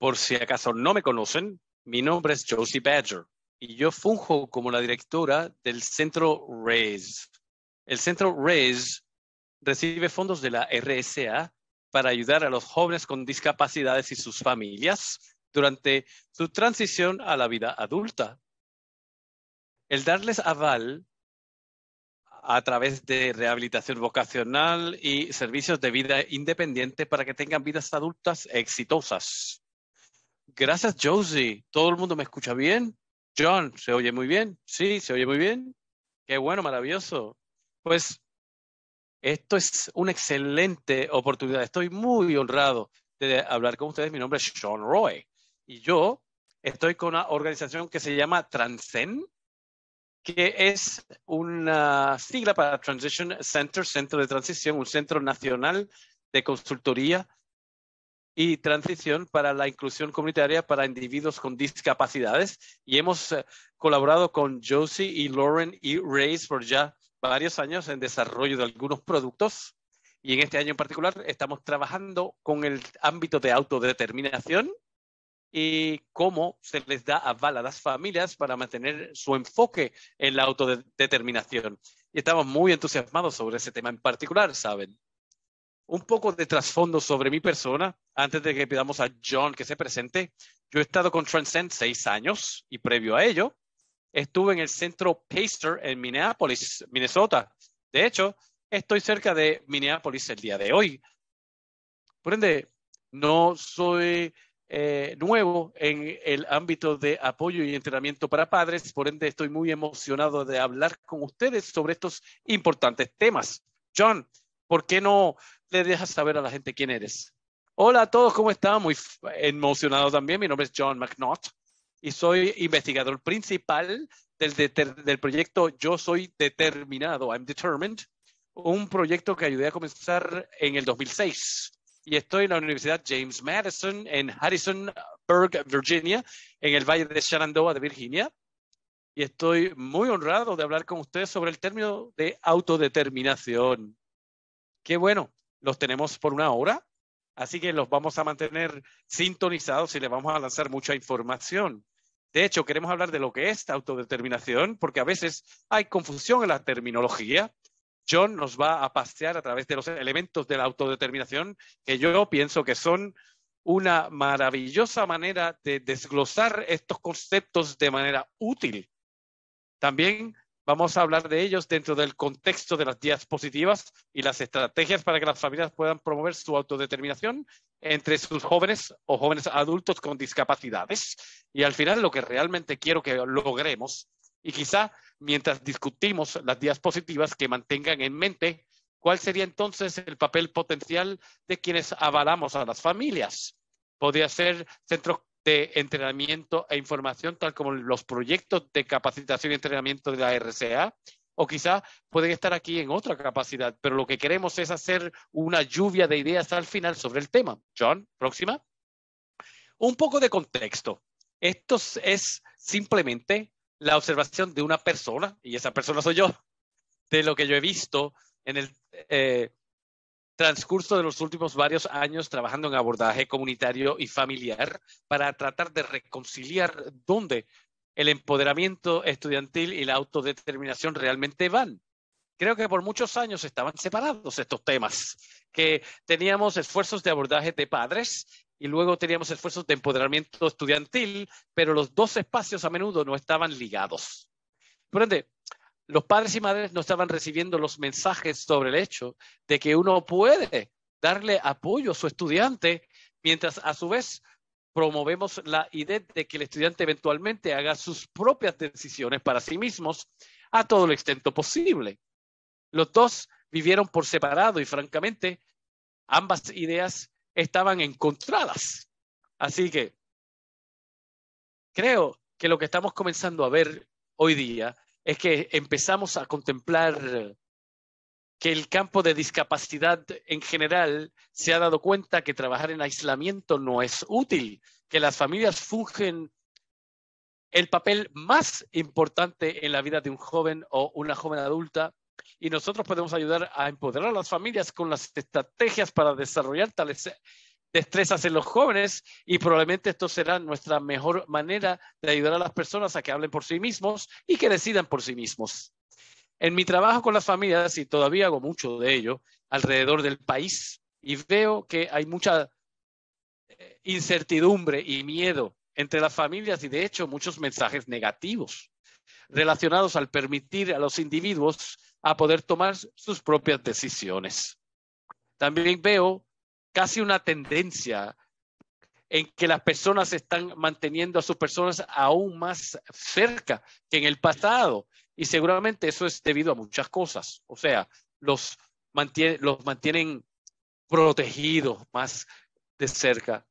Por si acaso no me conocen, mi nombre es Josie Badger y yo funjo como la directora del Centro RAISE. El Centro RAISE recibe fondos de la RSA para ayudar a los jóvenes con discapacidades y sus familias durante su transición a la vida adulta. El darles aval a través de rehabilitación vocacional y servicios de vida independiente para que tengan vidas adultas exitosas. Gracias, Josie. Todo el mundo me escucha bien. John, ¿se oye muy bien? Sí, se oye muy bien. Qué bueno, maravilloso. Pues esto es una excelente oportunidad. Estoy muy honrado de hablar con ustedes. Mi nombre es Sean Roy y yo estoy con una organización que se llama Transcen, que es una sigla para Transition Center, Centro de Transición, un centro nacional de consultoría y transición para la inclusión comunitaria para individuos con discapacidades. Y hemos eh, colaborado con Josie y Lauren y Reyes por ya varios años en desarrollo de algunos productos. Y en este año en particular estamos trabajando con el ámbito de autodeterminación y cómo se les da aval a las familias para mantener su enfoque en la autodeterminación. Y estamos muy entusiasmados sobre ese tema en particular, ¿saben? un poco de trasfondo sobre mi persona antes de que pidamos a John que se presente. Yo he estado con Transcend seis años y previo a ello estuve en el centro Paster en Minneapolis, Minnesota. De hecho, estoy cerca de Minneapolis el día de hoy. Por ende, no soy eh, nuevo en el ámbito de apoyo y entrenamiento para padres, por ende estoy muy emocionado de hablar con ustedes sobre estos importantes temas. John, ¿Por qué no le dejas saber a la gente quién eres? Hola a todos, ¿cómo están? Muy emocionado también. Mi nombre es John McNaught y soy investigador principal del, del proyecto Yo Soy Determinado, I'm Determined, un proyecto que ayudé a comenzar en el 2006 y estoy en la Universidad James Madison en Harrisonburg, Virginia, en el Valle de Shenandoah de Virginia. Y estoy muy honrado de hablar con ustedes sobre el término de autodeterminación. Qué bueno, los tenemos por una hora, así que los vamos a mantener sintonizados y les vamos a lanzar mucha información. De hecho, queremos hablar de lo que es autodeterminación, porque a veces hay confusión en la terminología. John nos va a pasear a través de los elementos de la autodeterminación, que yo pienso que son una maravillosa manera de desglosar estos conceptos de manera útil. También Vamos a hablar de ellos dentro del contexto de las diapositivas positivas y las estrategias para que las familias puedan promover su autodeterminación entre sus jóvenes o jóvenes adultos con discapacidades. Y al final lo que realmente quiero que logremos, y quizá mientras discutimos las diapositivas positivas, que mantengan en mente cuál sería entonces el papel potencial de quienes avalamos a las familias. Podría ser centros de entrenamiento e información, tal como los proyectos de capacitación y entrenamiento de la RCA, o quizá pueden estar aquí en otra capacidad, pero lo que queremos es hacer una lluvia de ideas al final sobre el tema. John, próxima. Un poco de contexto. Esto es simplemente la observación de una persona, y esa persona soy yo, de lo que yo he visto en el, eh, transcurso de los últimos varios años trabajando en abordaje comunitario y familiar para tratar de reconciliar dónde el empoderamiento estudiantil y la autodeterminación realmente van. Creo que por muchos años estaban separados estos temas, que teníamos esfuerzos de abordaje de padres y luego teníamos esfuerzos de empoderamiento estudiantil, pero los dos espacios a menudo no estaban ligados. Por ende, los padres y madres no estaban recibiendo los mensajes sobre el hecho de que uno puede darle apoyo a su estudiante, mientras a su vez promovemos la idea de que el estudiante eventualmente haga sus propias decisiones para sí mismos a todo lo extento posible. Los dos vivieron por separado y francamente ambas ideas estaban encontradas. Así que creo que lo que estamos comenzando a ver hoy día es que empezamos a contemplar que el campo de discapacidad en general se ha dado cuenta que trabajar en aislamiento no es útil, que las familias fungen el papel más importante en la vida de un joven o una joven adulta y nosotros podemos ayudar a empoderar a las familias con las estrategias para desarrollar tales destrezas en los jóvenes y probablemente esto será nuestra mejor manera de ayudar a las personas a que hablen por sí mismos y que decidan por sí mismos. En mi trabajo con las familias, y todavía hago mucho de ello, alrededor del país, y veo que hay mucha eh, incertidumbre y miedo entre las familias y de hecho muchos mensajes negativos relacionados al permitir a los individuos a poder tomar sus propias decisiones. También veo casi una tendencia en que las personas están manteniendo a sus personas aún más cerca que en el pasado. Y seguramente eso es debido a muchas cosas. O sea, los, los mantienen protegidos más de cerca.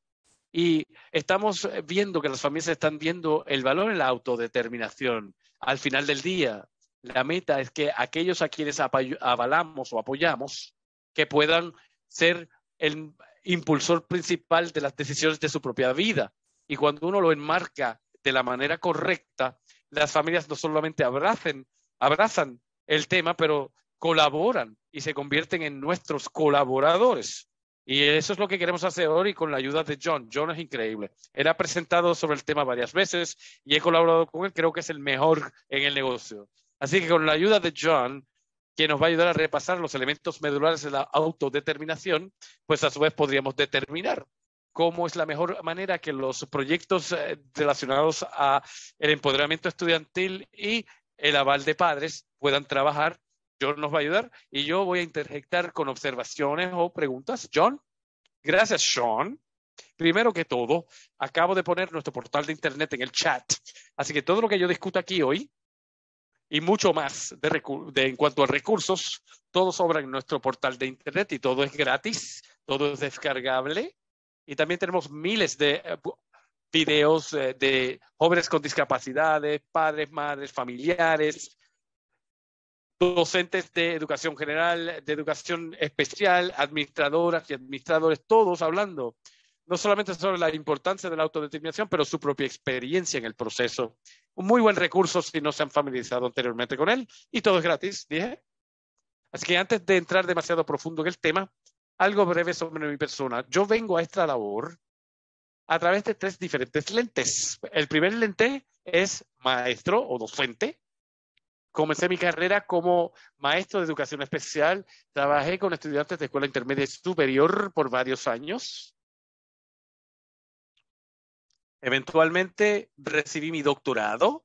Y estamos viendo que las familias están viendo el valor en la autodeterminación. Al final del día, la meta es que aquellos a quienes avalamos o apoyamos, que puedan ser el impulsor principal de las decisiones de su propia vida. Y cuando uno lo enmarca de la manera correcta, las familias no solamente abrazan el tema, pero colaboran y se convierten en nuestros colaboradores. Y eso es lo que queremos hacer hoy con la ayuda de John. John es increíble. Él ha presentado sobre el tema varias veces y he colaborado con él. Creo que es el mejor en el negocio. Así que con la ayuda de John, que nos va a ayudar a repasar los elementos medulares de la autodeterminación, pues a su vez podríamos determinar cómo es la mejor manera que los proyectos eh, relacionados a el empoderamiento estudiantil y el aval de padres puedan trabajar. John nos va a ayudar y yo voy a interjectar con observaciones o preguntas. John. Gracias, Sean. Primero que todo, acabo de poner nuestro portal de internet en el chat. Así que todo lo que yo discuto aquí hoy y mucho más de, en cuanto a recursos. Todo sobra en nuestro portal de internet y todo es gratis, todo es descargable. Y también tenemos miles de eh, videos eh, de jóvenes con discapacidades, padres, madres, familiares, docentes de educación general, de educación especial, administradoras y administradores, todos hablando no solamente sobre la importancia de la autodeterminación, pero su propia experiencia en el proceso. Un muy buen recurso si no se han familiarizado anteriormente con él. Y todo es gratis, dije. Así que antes de entrar demasiado profundo en el tema, algo breve sobre mi persona. Yo vengo a esta labor a través de tres diferentes lentes. El primer lente es maestro o docente. Comencé mi carrera como maestro de educación especial. Trabajé con estudiantes de escuela intermedia y superior por varios años. Eventualmente recibí mi doctorado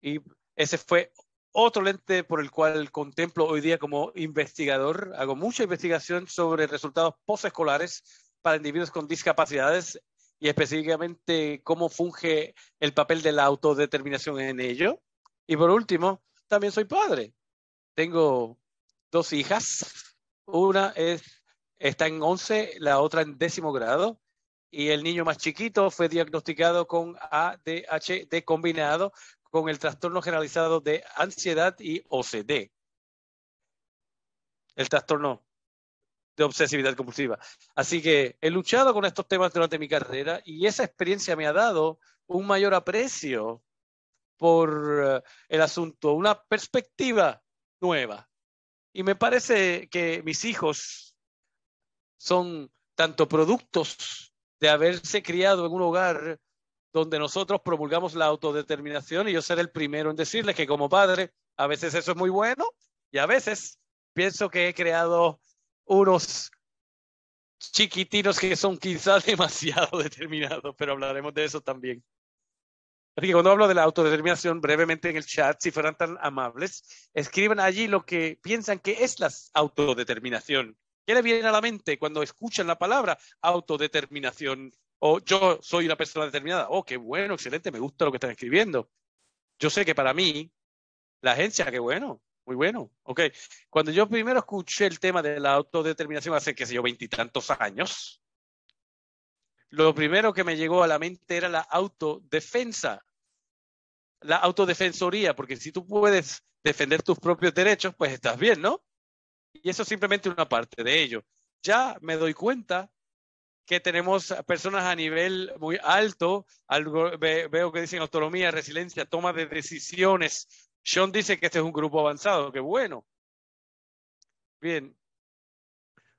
y ese fue otro lente por el cual contemplo hoy día como investigador. Hago mucha investigación sobre resultados posescolares para individuos con discapacidades y específicamente cómo funge el papel de la autodeterminación en ello. Y por último, también soy padre. Tengo dos hijas. Una es, está en 11, la otra en décimo grado y el niño más chiquito fue diagnosticado con ADHD combinado con el trastorno generalizado de ansiedad y OCD. El trastorno de obsesividad compulsiva. Así que he luchado con estos temas durante mi carrera y esa experiencia me ha dado un mayor aprecio por eh, el asunto, una perspectiva nueva. Y me parece que mis hijos son tanto productos de haberse criado en un hogar donde nosotros promulgamos la autodeterminación y yo ser el primero en decirles que como padre a veces eso es muy bueno y a veces pienso que he creado unos chiquitinos que son quizás demasiado determinados, pero hablaremos de eso también. Así que cuando hablo de la autodeterminación, brevemente en el chat, si fueran tan amables, escriban allí lo que piensan que es la autodeterminación. ¿Qué le viene a la mente cuando escuchan la palabra autodeterminación? O yo soy una persona determinada. Oh, qué bueno, excelente, me gusta lo que están escribiendo. Yo sé que para mí, la agencia, qué bueno, muy bueno. Ok. Cuando yo primero escuché el tema de la autodeterminación hace, qué sé yo, veintitantos años, lo primero que me llegó a la mente era la autodefensa, la autodefensoría, porque si tú puedes defender tus propios derechos, pues estás bien, ¿no? Y eso es simplemente una parte de ello. Ya me doy cuenta que tenemos personas a nivel muy alto, algo, veo que dicen autonomía, resiliencia, toma de decisiones. Sean dice que este es un grupo avanzado, ¡Qué bueno. Bien,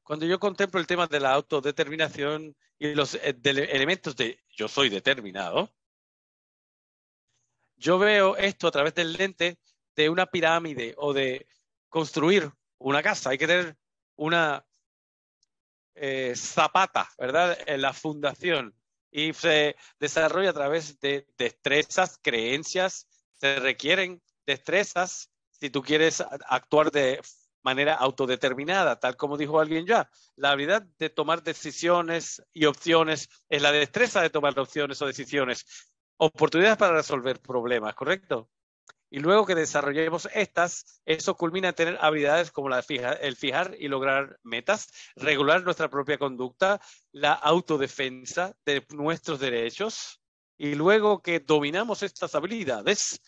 cuando yo contemplo el tema de la autodeterminación y los eh, elementos de yo soy determinado, yo veo esto a través del lente de una pirámide o de construir una casa, hay que tener una eh, zapata, ¿verdad? En la fundación. Y se desarrolla a través de destrezas, creencias, se requieren destrezas si tú quieres actuar de manera autodeterminada, tal como dijo alguien ya. La habilidad de tomar decisiones y opciones es la destreza de tomar opciones o decisiones. Oportunidades para resolver problemas, ¿correcto? y luego que desarrollemos estas, eso culmina en tener habilidades como la el fijar y lograr metas, regular nuestra propia conducta, la autodefensa de nuestros derechos, y luego que dominamos estas habilidades,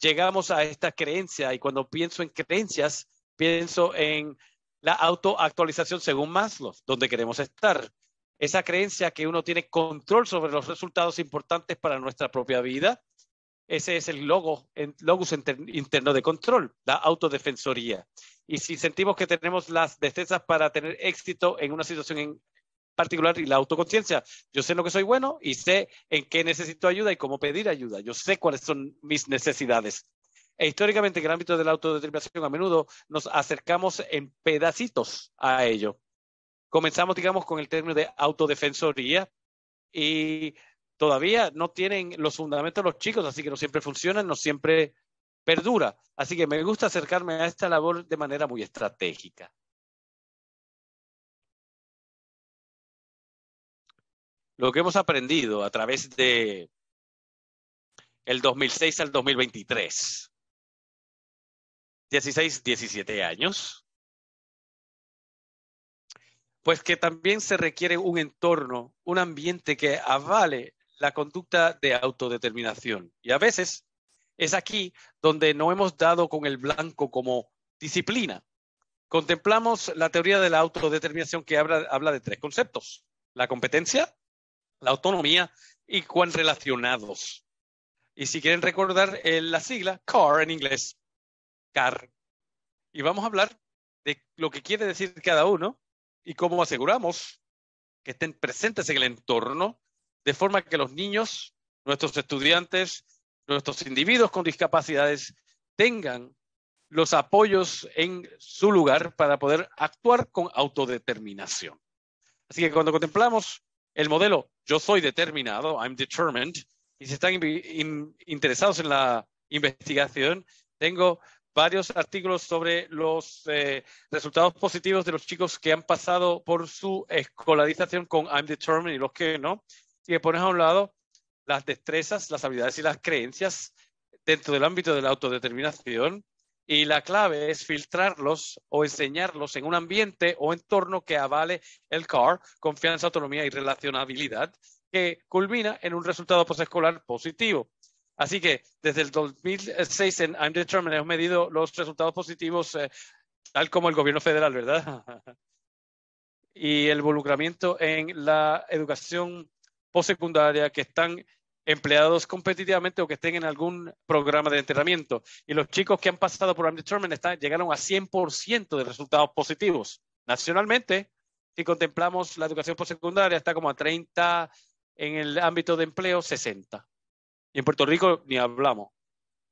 llegamos a esta creencia, y cuando pienso en creencias, pienso en la autoactualización según Maslow, donde queremos estar. Esa creencia que uno tiene control sobre los resultados importantes para nuestra propia vida, ese es el logo, el logos interno de control, la autodefensoría. Y si sentimos que tenemos las destrezas para tener éxito en una situación en particular y la autoconciencia, yo sé lo que soy bueno y sé en qué necesito ayuda y cómo pedir ayuda. Yo sé cuáles son mis necesidades. E históricamente, en el ámbito de la autodeterminación, a menudo nos acercamos en pedacitos a ello. Comenzamos, digamos, con el término de autodefensoría y todavía no tienen los fundamentos los chicos, así que no siempre funcionan, no siempre perdura. Así que me gusta acercarme a esta labor de manera muy estratégica. Lo que hemos aprendido a través de el 2006 al 2023. 16, 17 años. Pues que también se requiere un entorno, un ambiente que avale la conducta de autodeterminación. Y a veces es aquí donde no hemos dado con el blanco como disciplina. Contemplamos la teoría de la autodeterminación que habla, de tres conceptos, la competencia, la autonomía y cuán relacionados. Y si quieren recordar eh, la sigla, CAR en inglés, CAR. Y vamos a hablar de lo que quiere decir cada uno y cómo aseguramos que estén presentes en el entorno de forma que los niños, nuestros estudiantes, nuestros individuos con discapacidades tengan los apoyos en su lugar para poder actuar con autodeterminación. Así que cuando contemplamos el modelo yo soy determinado, I'm determined, y si están interesados en la investigación, tengo varios artículos sobre los eh, resultados positivos de los chicos que han pasado por su escolarización con I'm determined y los que no si me pones a un lado las destrezas, las habilidades y las creencias dentro del ámbito de la autodeterminación, y la clave es filtrarlos o enseñarlos en un ambiente o entorno que avale el CAR, confianza, autonomía y relacionabilidad, que culmina en un resultado posescolar positivo. Así que desde el 2006 en I'm Determined hemos medido los resultados positivos, eh, tal como el gobierno federal, ¿verdad? y el involucramiento en la educación postsecundaria que están empleados competitivamente o que estén en algún programa de entrenamiento. Y los chicos que han pasado por Undetermined están, llegaron a 100% de resultados positivos. Nacionalmente, si contemplamos la educación postsecundaria, está como a 30, en el ámbito de empleo, 60. Y en Puerto Rico ni hablamos.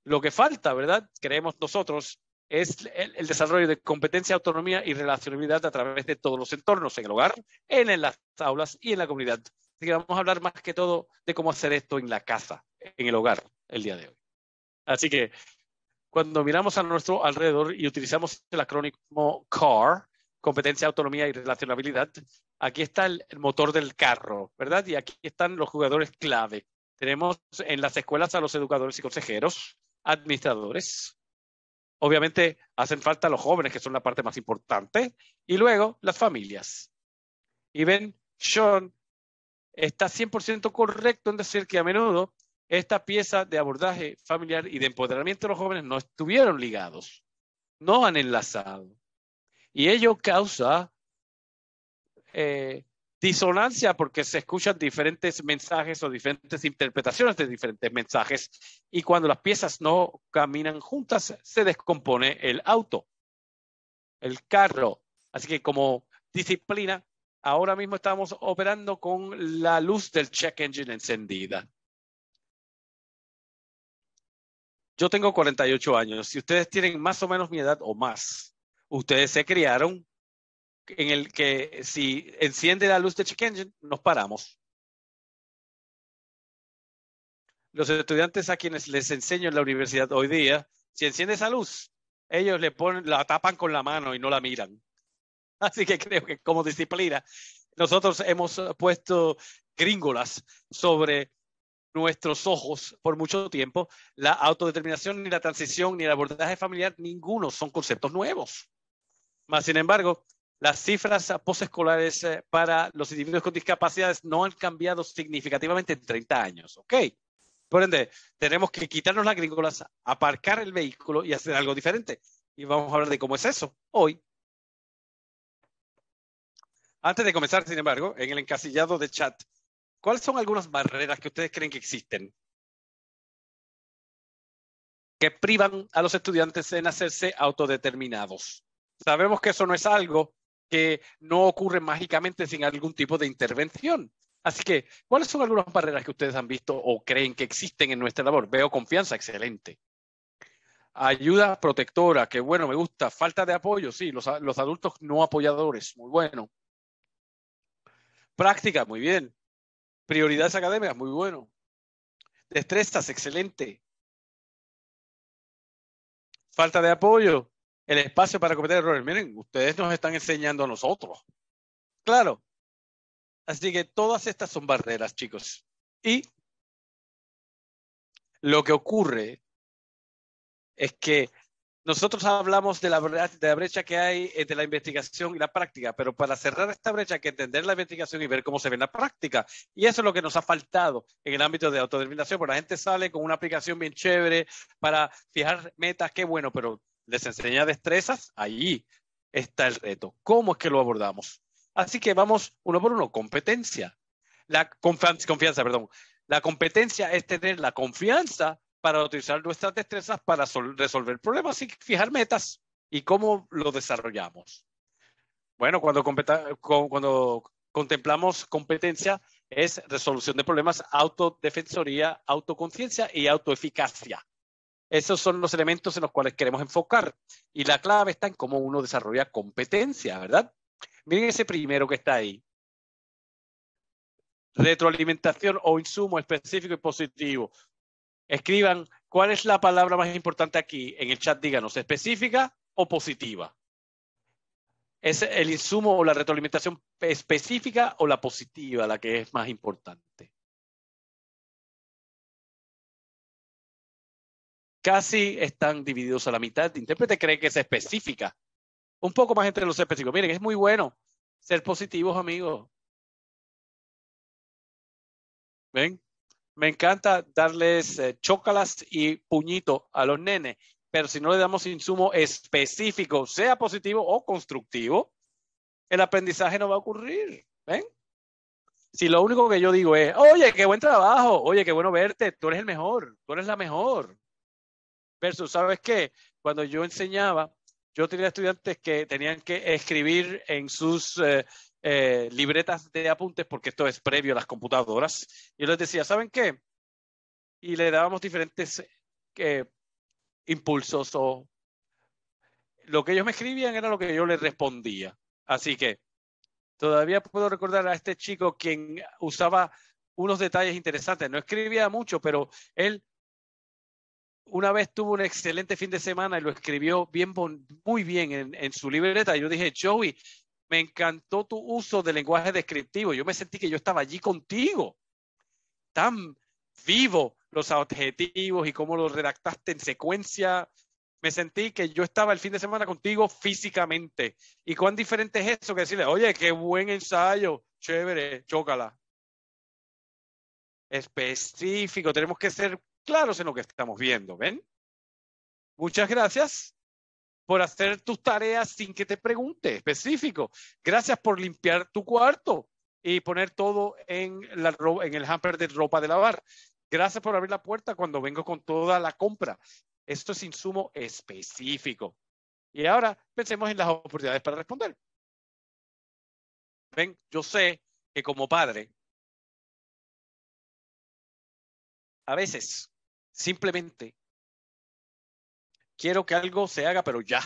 Lo que falta, ¿verdad? Creemos nosotros, es el, desarrollo de competencia, autonomía y relacionabilidad a través de todos los entornos, en el hogar, en, las aulas y en la comunidad. Así que vamos a hablar más que todo de cómo hacer esto en la casa, en el hogar, el día de hoy. Así que cuando miramos a nuestro alrededor y utilizamos el acrónimo CAR, competencia, autonomía y relacionabilidad, aquí está el motor del carro, ¿verdad? Y aquí están los jugadores clave. Tenemos en las escuelas a los educadores y consejeros, administradores, obviamente hacen falta los jóvenes, que son la parte más importante, y luego las familias. Y ven, Sean está 100% correcto en decir que a menudo esta pieza de abordaje familiar y de empoderamiento de los jóvenes no estuvieron ligados, no han enlazado. Y ello causa eh, disonancia porque se escuchan diferentes mensajes o diferentes interpretaciones de diferentes mensajes y cuando las piezas no caminan juntas se descompone el auto, el carro. Así que como disciplina, ahora mismo estamos operando con la luz del check engine encendida. Yo tengo 48 años. Si ustedes tienen más o menos mi edad o más, ustedes se criaron en el que si enciende la luz de check nos paramos. Los estudiantes a quienes les enseño en la universidad hoy día, si enciende esa luz, ellos le ponen, la tapan con la mano y no la miran. Así que creo que como disciplina, nosotros hemos puesto gringolas sobre nuestros ojos por mucho tiempo. La autodeterminación, ni la transición, ni el abordaje familiar, ninguno son conceptos nuevos. Más sin embargo, las cifras posescolares eh, para los individuos con discapacidades no han cambiado significativamente en 30 años. ¿Ok? Por ende, tenemos que quitarnos las gringolas, aparcar el vehículo y hacer algo diferente. Y vamos a hablar de cómo es eso hoy. Antes de comenzar, sin embargo, en el encasillado de chat, ¿cuáles son algunas barreras que ustedes creen que existen? que privan a los estudiantes en hacerse autodeterminados. Sabemos que eso no es algo que no ocurre mágicamente sin algún tipo de intervención. Así que, ¿cuáles son algunas barreras que ustedes han visto o creen que existen en nuestra labor? Veo confianza, excelente. Ayuda protectora, que bueno, me gusta. Falta de apoyo, sí, los, los adultos no apoyadores, muy bueno. Práctica, muy bien. Prioridades académicas, muy bueno. Destrezas, excelente. Falta de apoyo, el espacio para cometer errores. Miren, ustedes nos están enseñando a nosotros. Claro. Así que todas estas son barreras, chicos. Y lo que ocurre es que nosotros hablamos de la, brecha, que hay entre la investigación y la práctica, pero para cerrar esta brecha hay que entender la investigación y ver cómo se ve en la práctica. Y eso es lo que nos ha faltado en el ámbito de autodeterminación, porque la gente sale con una aplicación bien chévere para fijar metas, qué bueno, pero les enseña destrezas, ahí está el reto. ¿Cómo es que lo abordamos? Así que vamos uno por uno, competencia. La confianza, perdón. La competencia es tener la confianza para utilizar nuestras destrezas para resolver problemas y fijar metas y cómo lo desarrollamos. Bueno, cuando, cuando contemplamos competencia es resolución de problemas, autodefensoría, autoconciencia y autoeficacia. Esos son los elementos en los cuales queremos enfocar. Y la clave está en cómo uno desarrolla competencia, ¿verdad? Miren ese primero que está ahí. Retroalimentación o insumo específico y positivo. Escriban cuál es la palabra más importante aquí. En el chat díganos, específica o positiva. ¿Es el insumo o la retroalimentación específica o la positiva la que es más importante? casi están divididos a la mitad. El intérprete cree que es específica. Un poco más entre los específicos. Miren, es muy bueno ser positivos, amigos. ¿Ven? Me encanta darles chocolates eh, chócalas y puñito a los nenes, pero si no le damos insumo específico, sea positivo o constructivo, el aprendizaje no va a ocurrir. ¿Ven? Si lo único que yo digo es, oye, qué buen trabajo, oye, qué bueno verte, tú eres el mejor, tú eres la mejor, Versus, ¿sabes qué? Cuando yo enseñaba, yo tenía estudiantes que tenían que escribir en sus eh, eh, libretas de apuntes, porque esto es previo a las computadoras. yo les decía, ¿saben qué? Y le dábamos diferentes que eh, impulsos o lo que ellos me escribían era lo que yo les respondía. Así que todavía puedo recordar a este chico quien usaba unos detalles interesantes. No escribía mucho, pero él una vez tuvo un excelente fin de semana y lo escribió bien, muy bien en, su libreta. Yo dije, Joey, me encantó tu uso del lenguaje descriptivo. Yo me sentí que yo estaba allí contigo. Tan vivo los adjetivos y cómo los redactaste en secuencia. Me sentí que yo estaba el fin de semana contigo físicamente. Y cuán diferente es eso que decirle, oye, qué buen ensayo, chévere, chócala. Específico, tenemos que ser claros en lo que estamos viendo, ¿ven? Muchas gracias por hacer tus tareas sin que te pregunte, específico. Gracias por limpiar tu cuarto y poner todo en, la, en el hamper de ropa de lavar. Gracias por abrir la puerta cuando vengo con toda la compra. Esto es insumo específico. Y ahora pensemos en las oportunidades para responder. Ven, yo sé que como padre, a veces Simplemente quiero que algo se haga, pero ya.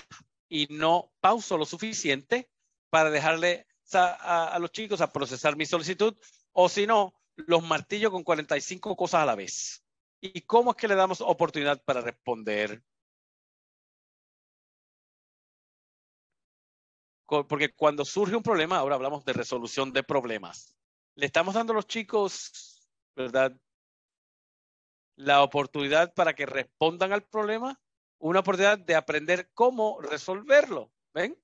Y no pauso lo suficiente para dejarle a, los chicos a procesar mi solicitud, o si no, los martillo con 45 cosas a la vez. ¿Y cómo es que le damos oportunidad para responder? Porque cuando surge un problema, ahora hablamos de resolución de problemas, le estamos dando a los chicos, ¿verdad? la oportunidad para que respondan al problema, una oportunidad de aprender cómo resolverlo. ¿Ven?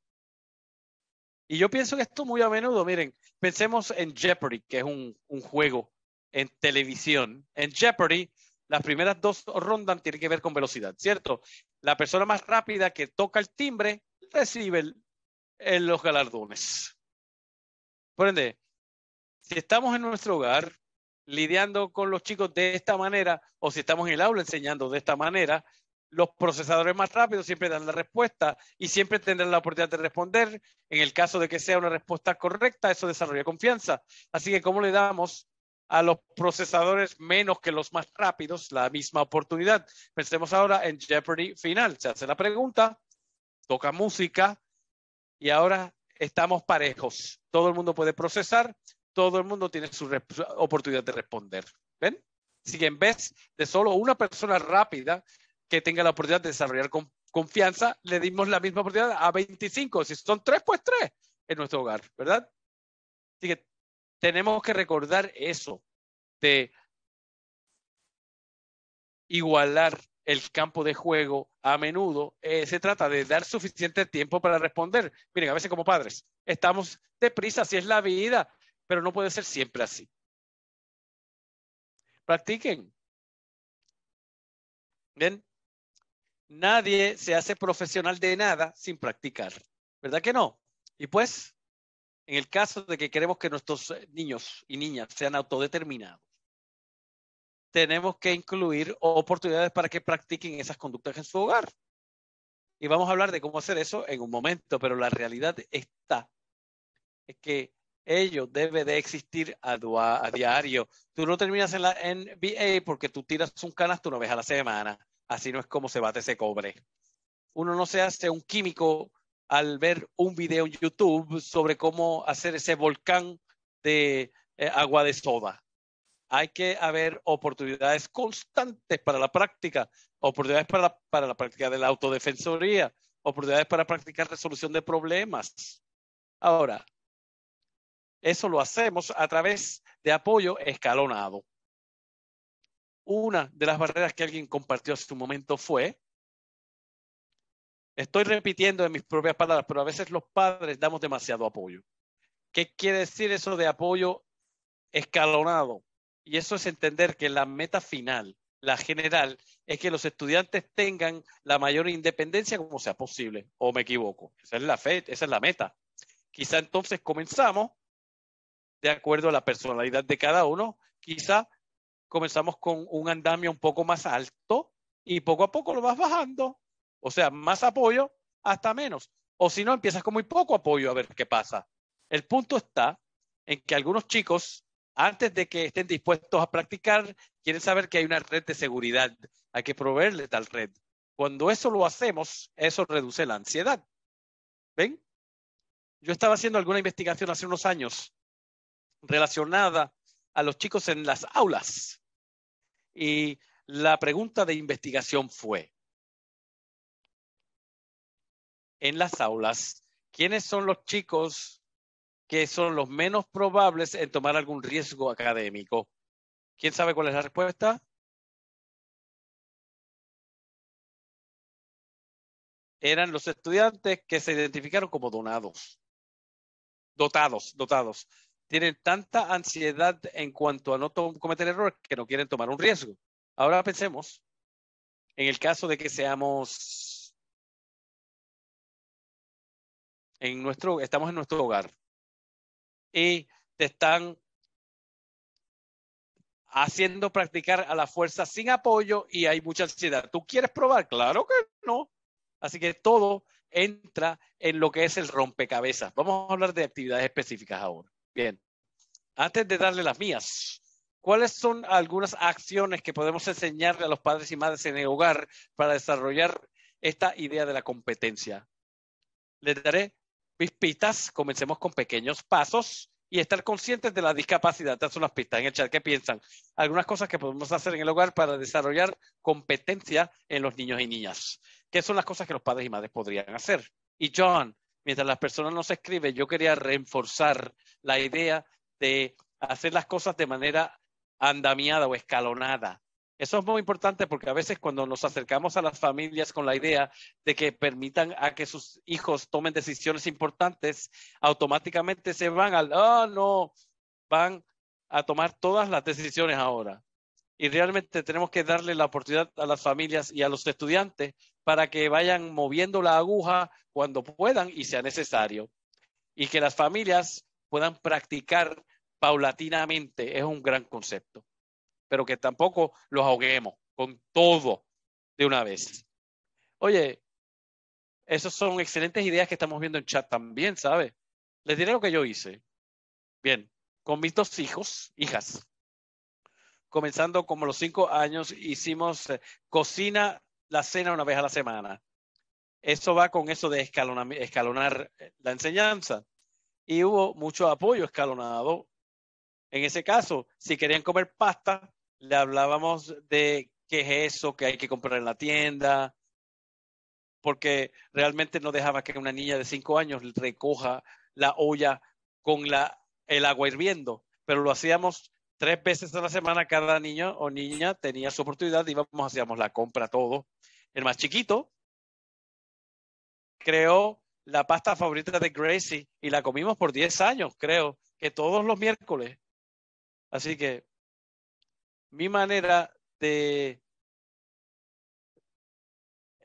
Y yo pienso que esto muy a menudo, miren, pensemos en Jeopardy, que es un, juego en televisión. En Jeopardy, las primeras dos rondas tienen que ver con velocidad, ¿cierto? La persona más rápida que toca el timbre recibe los galardones. Por ende, si estamos en nuestro hogar lidiando con los chicos de esta manera o si estamos en el aula enseñando de esta manera, los procesadores más rápidos siempre dan la respuesta y siempre tendrán la oportunidad de responder. En el caso de que sea una respuesta correcta, eso desarrolla confianza. Así que, ¿cómo le damos a los procesadores menos que los más rápidos la misma oportunidad? Pensemos ahora en Jeopardy final. Se hace la pregunta, toca música y ahora estamos parejos. Todo el mundo puede procesar, todo el mundo tiene su oportunidad de responder. ¿Ven? Si en vez de solo una persona rápida que tenga la oportunidad de desarrollar confianza, le dimos la misma oportunidad a 25. Si son tres, pues tres en nuestro hogar, ¿verdad? Así que tenemos que recordar eso de igualar el campo de juego a menudo eh, se trata de dar suficiente tiempo para responder. Miren, a veces como padres estamos deprisa, Si es la vida pero no puede ser siempre así. Practiquen. ¿Bien? Nadie se hace profesional de nada sin practicar, ¿verdad que no? Y pues, en el caso de que queremos que nuestros eh, niños y niñas sean autodeterminados, tenemos que incluir oportunidades para que practiquen esas conductas en su hogar. Y vamos a hablar de cómo hacer eso en un momento, pero la realidad está, es que ello debe de existir a, diario. Tú no terminas en la NBA porque tú tiras un canasto una vez a la semana. Así no es como se bate ese cobre. Uno no se hace un químico al ver un video en YouTube sobre cómo hacer ese volcán de eh, agua de soda. Hay que haber oportunidades constantes para la práctica, oportunidades para para la práctica de la autodefensoría, oportunidades para practicar resolución de problemas. Ahora, eso lo hacemos a través de apoyo escalonado. Una de las barreras que alguien compartió hace un momento fue, estoy repitiendo en mis propias palabras, pero a veces los padres damos demasiado apoyo. ¿Qué quiere decir eso de apoyo escalonado? Y eso es entender que la meta final, la general, es que los estudiantes tengan la mayor independencia como sea posible, o me equivoco. Esa es la fe, esa es la meta. Quizá entonces comenzamos de acuerdo a la personalidad de cada uno. Quizá comenzamos con un andamio un poco más alto y poco a poco lo vas bajando. O sea, más apoyo hasta menos. O si no, empiezas con muy poco apoyo a ver qué pasa. El punto está en que algunos chicos, antes de que estén dispuestos a practicar, quieren saber que hay una red de seguridad. Hay que proveerle tal red. Cuando eso lo hacemos, eso reduce la ansiedad. ¿Ven? Yo estaba haciendo alguna investigación hace unos años relacionada a los chicos en las aulas. Y la pregunta de investigación fue, en las aulas, ¿quiénes son los chicos que son los menos probables en tomar algún riesgo académico? ¿Quién sabe cuál es la respuesta? Eran los estudiantes que se identificaron como donados, dotados, dotados tienen tanta ansiedad en cuanto a no cometer errores que no quieren tomar un riesgo. Ahora pensemos en el caso de que seamos en nuestro, estamos en nuestro hogar y te están haciendo practicar a la fuerza sin apoyo y hay mucha ansiedad. ¿Tú quieres probar? Claro que no. Así que todo entra en lo que es el rompecabezas. Vamos a hablar de actividades específicas ahora. Bien. Antes de darle las mías, ¿cuáles son algunas acciones que podemos enseñarle a los padres y madres en el hogar para desarrollar esta idea de la competencia? Les daré mis pistas. Comencemos con pequeños pasos y estar conscientes de la discapacidad. Estas son las pistas en el chat. ¿Qué piensan? Algunas cosas que podemos hacer en el hogar para desarrollar competencia en los niños y niñas. ¿Qué son las cosas que los padres y madres podrían hacer? Y John, mientras las personas no se escriben, yo quería reforzar la idea de hacer las cosas de manera andamiada o escalonada. Eso es muy importante porque a veces cuando nos acercamos a las familias con la idea de que permitan a que sus hijos tomen decisiones importantes, automáticamente se van al, ah, no, van a tomar todas las decisiones ahora. Y realmente tenemos que darle la oportunidad a las familias y a los estudiantes para que vayan moviendo la aguja cuando puedan y sea necesario. Y que las familias puedan practicar paulatinamente es un gran concepto, pero que tampoco los ahoguemos con todo de una vez. Oye, esas son excelentes ideas que estamos viendo en chat también, sabe Les diré lo que yo hice. Bien, con mis dos hijos, hijas. Comenzando como los cinco años, hicimos eh, cocina la cena una vez a la semana. Eso va con eso de escalonar, eh, la enseñanza. Y hubo mucho apoyo escalonado. En ese caso, si querían comer pasta, le hablábamos de qué es eso que hay que comprar en la tienda, porque realmente no dejaba que una niña de cinco años recoja la olla con el agua hirviendo, pero lo hacíamos tres veces a la semana cada niño o niña tenía su oportunidad, íbamos, hacíamos la compra todo. El más chiquito creó la pasta favorita de Gracie y la comimos por 10 años, creo, que todos los miércoles. Así que mi manera de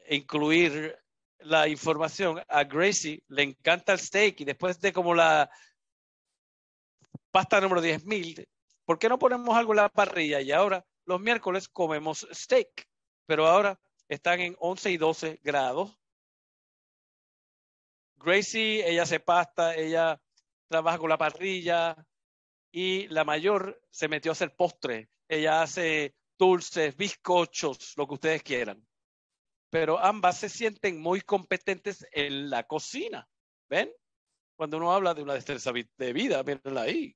incluir la información a Gracie le encanta el steak y después de como la pasta número 10.000 ¿Por qué no ponemos algo en la parrilla? Y ahora los miércoles comemos steak, pero ahora están en 11 y 12 grados. Gracie, ella hace pasta, ella trabaja con la parrilla y la mayor se metió a hacer postre. Ella hace dulces, bizcochos, lo que ustedes quieran. Pero ambas se sienten muy competentes en la cocina. ¿Ven? Cuando uno habla de una destreza de vida, mírenla ahí.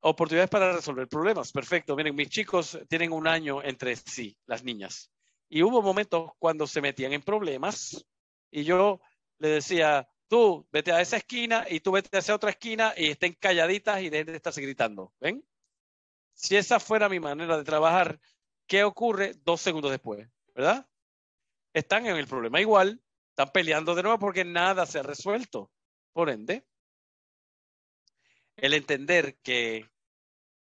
Oportunidades para resolver problemas. Perfecto. Miren, mis chicos tienen un año entre sí, las niñas. Y hubo momentos cuando se metían en problemas y yo le decía, tú vete a esa esquina y tú vete a esa otra esquina y estén calladitas y dejen de estarse gritando. ¿Ven? Si esa fuera mi manera de trabajar, ¿qué ocurre dos segundos después? ¿Verdad? Están en el problema igual, están peleando de nuevo porque nada se ha resuelto. Por ende, el entender que,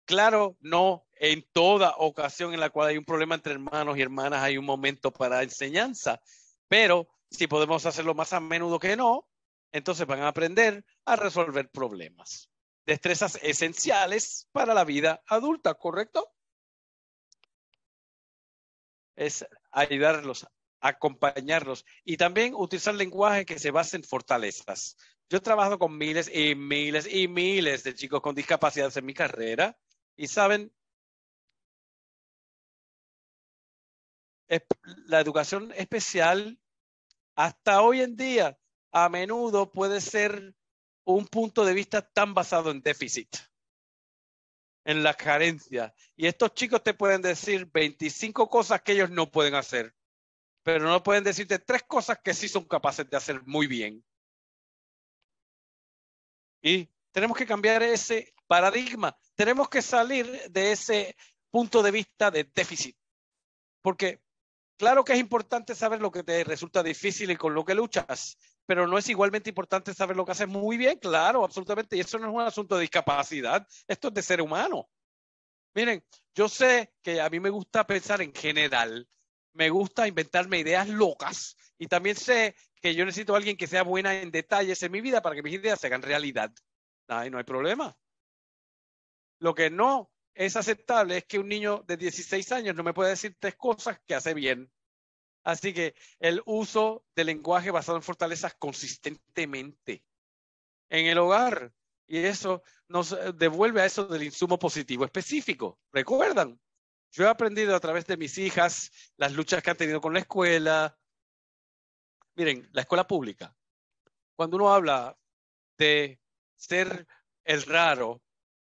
claro, no en toda ocasión en la cual hay un problema entre hermanos y hermanas hay un momento para enseñanza, pero si podemos hacerlo más a menudo que no, entonces van a aprender a resolver problemas. Destrezas esenciales para la vida adulta, ¿correcto? Es ayudarlos acompañarlos y también utilizar lenguaje que se base en fortalezas. Yo trabajo con miles y miles y miles de chicos con discapacidades en mi carrera y saben, la educación especial hasta hoy en día a menudo puede ser un punto de vista tan basado en déficit, en la carencia. Y estos chicos te pueden decir 25 cosas que ellos no pueden hacer, pero no pueden decirte tres cosas que sí son capaces de hacer muy bien. Y tenemos que cambiar ese paradigma, tenemos que salir de ese punto de vista de déficit, porque claro que es importante saber lo que te resulta difícil y con lo que luchas, pero no es igualmente importante saber lo que haces muy bien, claro, absolutamente, y eso no es un asunto de discapacidad, esto es de ser humano. Miren, yo sé que a mí me gusta pensar en general, me gusta inventarme ideas locas y también sé que yo necesito a alguien que sea buena en detalles en mi vida para que mis ideas se hagan realidad. Ahí no hay problema. Lo que no es aceptable es que un niño de 16 años no me pueda decir tres cosas que hace bien. Así que el uso del lenguaje basado en fortalezas consistentemente en el hogar. Y eso nos eh, devuelve a eso del insumo positivo específico. ¿Recuerdan? Yo he aprendido a través de mis hijas las luchas que han tenido con la escuela. Miren, la escuela pública. Cuando uno habla de ser el raro,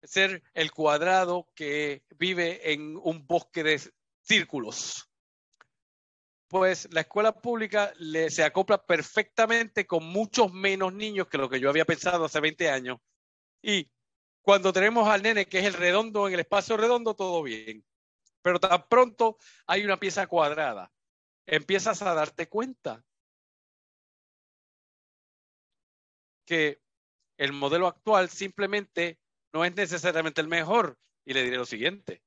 ser el cuadrado que vive en un bosque de círculos, pues la escuela pública se acopla perfectamente con muchos menos niños que lo que yo había pensado hace 20 años. Y cuando tenemos al nene que es el redondo en el espacio redondo, todo bien. Pero tan pronto hay una pieza cuadrada, empiezas a darte cuenta que el modelo actual simplemente no es necesariamente el mejor. Y le diré lo siguiente.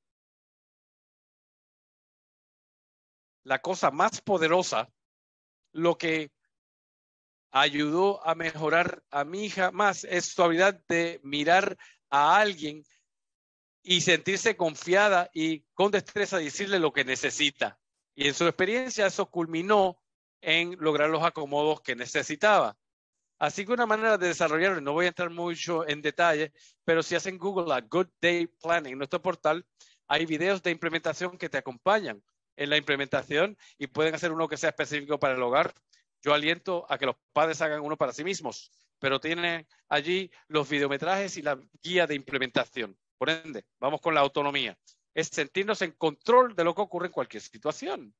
La cosa más poderosa, lo que ayudó a mejorar a mi hija más es su habilidad de mirar a alguien y sentirse confiada y con destreza decirle lo que necesita. Y en su experiencia eso culminó en lograr los acomodos que necesitaba. Así que una manera de desarrollarlo, no voy a entrar mucho en detalle, pero si hacen Google a Good Day Planning nuestro portal, hay videos de implementación que te acompañan en la implementación y pueden hacer uno que sea específico para el hogar. Yo aliento a que los padres hagan uno para sí mismos, pero tienen allí los videometrajes y la guía de implementación. Por ende, vamos con la autonomía. Es sentirnos en control de lo que ocurre en cualquier situación.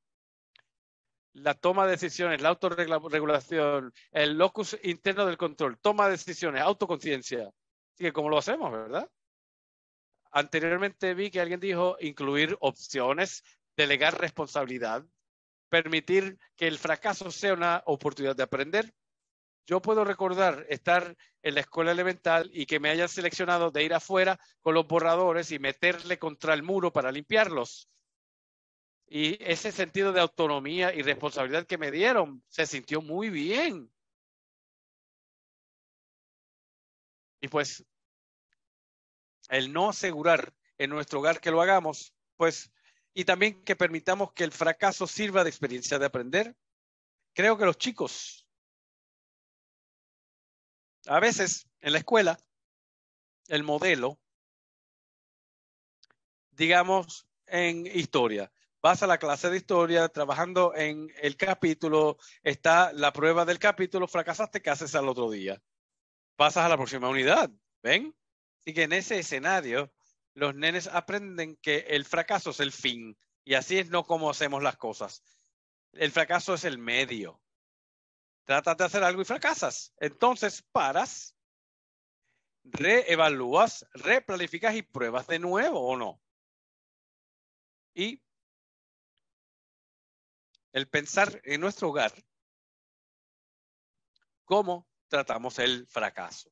La toma de decisiones, la autorregulación, el locus interno del control, toma de decisiones, autoconciencia. Así que como lo hacemos, ¿verdad? Anteriormente vi que alguien dijo incluir opciones, delegar responsabilidad, permitir que el fracaso sea una oportunidad de aprender, yo puedo recordar estar en la escuela elemental y que me hayan seleccionado de ir afuera con los borradores y meterle contra el muro para limpiarlos. Y ese sentido de autonomía y responsabilidad que me dieron se sintió muy bien. Y pues el no asegurar en nuestro hogar que lo hagamos, pues, y también que permitamos que el fracaso sirva de experiencia de aprender. Creo que los chicos a veces en la escuela, el modelo, digamos, en historia, vas a la clase de historia, trabajando en el capítulo, está la prueba del capítulo, fracasaste, ¿qué haces al otro día? Pasas a la próxima unidad, ¿ven? Así que en ese escenario, los nenes aprenden que el fracaso es el fin, y así es no como hacemos las cosas. El fracaso es el medio tratas de hacer algo y fracasas. Entonces paras, reevalúas, replanificas y pruebas de nuevo o no. Y el pensar en nuestro hogar, cómo tratamos el fracaso.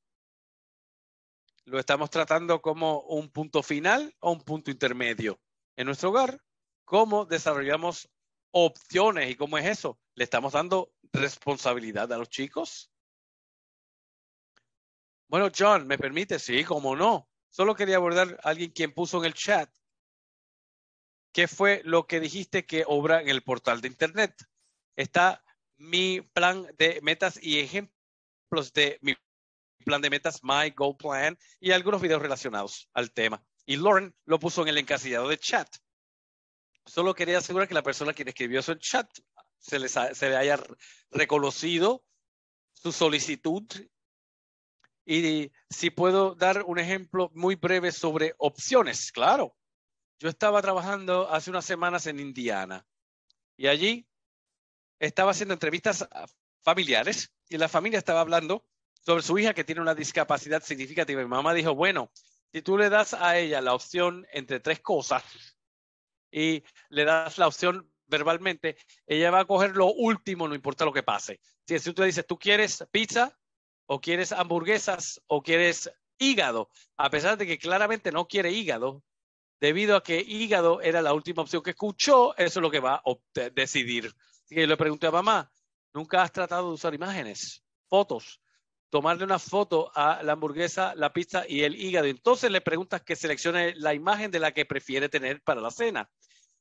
¿Lo estamos tratando como un punto final o un punto intermedio? En nuestro hogar, ¿cómo desarrollamos opciones y cómo es eso? le estamos dando responsabilidad a los chicos. Bueno, John, ¿me permite? Sí, cómo no. Solo quería abordar a alguien quien puso en el chat. ¿Qué fue lo que dijiste que obra en el portal de Internet? Está mi plan de metas y ejemplos de mi plan de metas, My goal Plan, y algunos videos relacionados al tema. Y Lauren lo puso en el encasillado de chat. Solo quería asegurar que la persona quien escribió eso en chat se, le haya reconocido su solicitud. Y si puedo dar un ejemplo muy breve sobre opciones, claro. Yo estaba trabajando hace unas semanas en Indiana y allí estaba haciendo entrevistas familiares y la familia estaba hablando sobre su hija que tiene una discapacidad significativa. Y mi mamá dijo, bueno, si tú le das a ella la opción entre tres cosas y le das la opción verbalmente, ella va a coger lo último, no importa lo que pase. Si, usted tú le dices, tú quieres pizza o quieres hamburguesas o quieres hígado, a pesar de que claramente no quiere hígado, debido a que hígado era la última opción que escuchó, eso es lo que va a decidir. le pregunté a mamá, ¿nunca has tratado de usar imágenes, fotos? tomarle una foto a la hamburguesa, la pizza y el hígado. Entonces le preguntas que seleccione la imagen de la que prefiere tener para la cena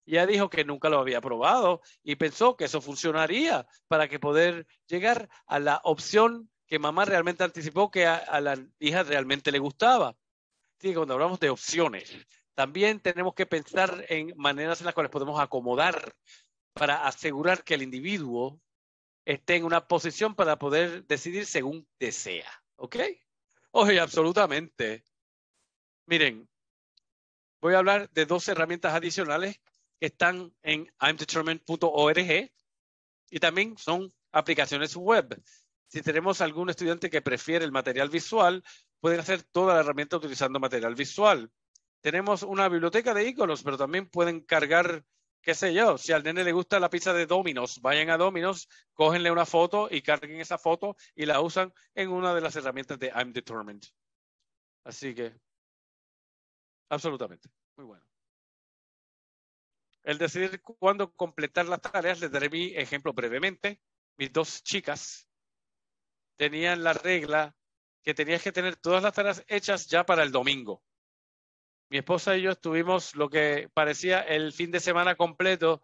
ya dijo que nunca lo había probado y pensó que eso funcionaría para que poder llegar a la opción que mamá realmente anticipó que a, la hija realmente le gustaba. Sí, cuando hablamos de opciones, también tenemos que pensar en maneras en las cuales podemos acomodar para asegurar que el individuo esté en una posición para poder decidir según desea. ¿Ok? Oye, absolutamente. Miren, voy a hablar de dos herramientas adicionales están en imdetermined.org y también son aplicaciones web. Si tenemos algún estudiante que prefiere el material visual, pueden hacer toda la herramienta utilizando material visual. Tenemos una biblioteca de iconos, pero también pueden cargar, qué sé yo, si al nene le gusta la pizza de Dominos, vayan a Dominos, cógenle una foto y carguen esa foto y la usan en una de las herramientas de I'm Determined. Así que, absolutamente, muy bueno. El decidir cuándo completar las tareas, les daré mi ejemplo brevemente. Mis dos chicas tenían la regla que tenías que tener todas las tareas hechas ya para el domingo. Mi esposa y yo estuvimos lo que parecía el fin de semana completo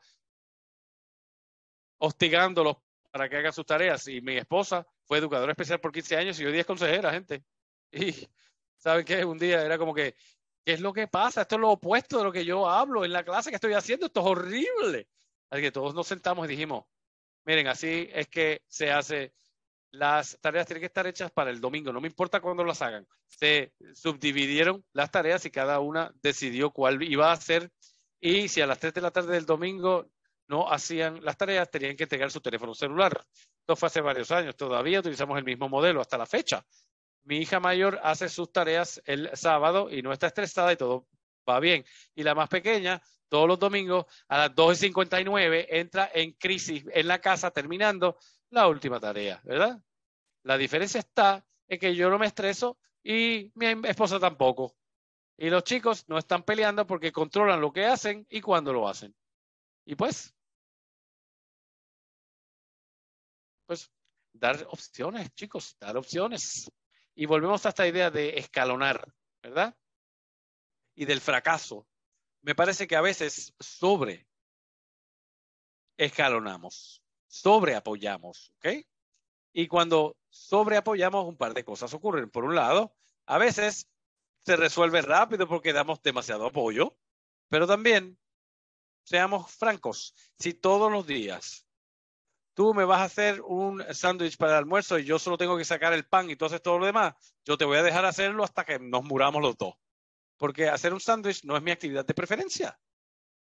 hostigándolos para que hagan sus tareas. Y mi esposa fue educadora especial por 15 años y hoy día es consejera, gente. Y saben que un día era como que ¿Qué es lo que pasa? Esto es lo opuesto de lo que yo hablo en la clase que estoy haciendo. Esto es horrible. Así que todos nos sentamos y dijimos, miren, así es que se hace. Las tareas tienen que estar hechas para el domingo, no me importa cuándo las hagan. Se subdividieron las tareas y cada una decidió cuál iba a hacer. Y si a las 3 de la tarde del domingo no hacían las tareas, tenían que entregar su teléfono celular. Esto fue hace varios años. Todavía utilizamos el mismo modelo hasta la fecha. Mi hija mayor hace sus tareas el sábado y no está estresada y todo va bien. Y la más pequeña, todos los domingos a las 2.59 entra en crisis en la casa terminando la última tarea, ¿verdad? La diferencia está en que yo no me estreso y mi em, esposa tampoco. Y los chicos no están peleando porque controlan lo que hacen y cuándo lo hacen. Y pues, pues, dar opciones, chicos, dar opciones. Y volvemos a esta idea de escalonar, ¿verdad? Y del fracaso. Me parece que a veces sobre escalonamos, sobre apoyamos, ¿ok? Y cuando sobre apoyamos, un par de cosas ocurren. Por un lado, a veces se resuelve rápido porque damos demasiado apoyo, pero también, seamos francos, si todos los días tú me vas a hacer un sándwich para el almuerzo y yo solo tengo que sacar el pan y entonces todo lo demás, yo te voy a dejar hacerlo hasta que nos muramos los dos. Porque hacer un sándwich no es mi actividad de preferencia.